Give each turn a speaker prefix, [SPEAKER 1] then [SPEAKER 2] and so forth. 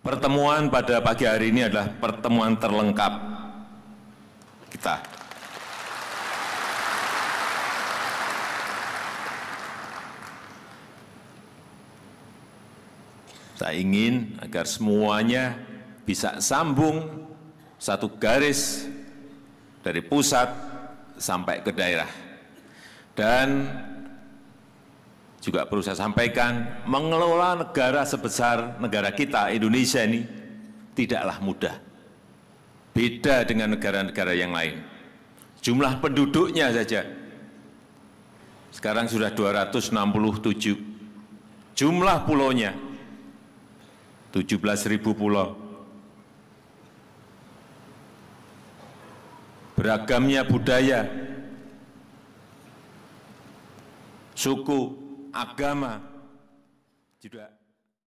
[SPEAKER 1] Pertemuan pada pagi hari ini adalah pertemuan terlengkap kita. Saya ingin agar semuanya bisa sambung satu garis dari pusat sampai ke daerah. Dan juga perlu saya sampaikan, mengelola negara sebesar negara kita, Indonesia ini, tidaklah mudah. Beda dengan negara-negara yang lain. Jumlah penduduknya saja, sekarang sudah 267. Jumlah pulaunya, 17 ribu pulau. Beragamnya budaya, suku, agama juga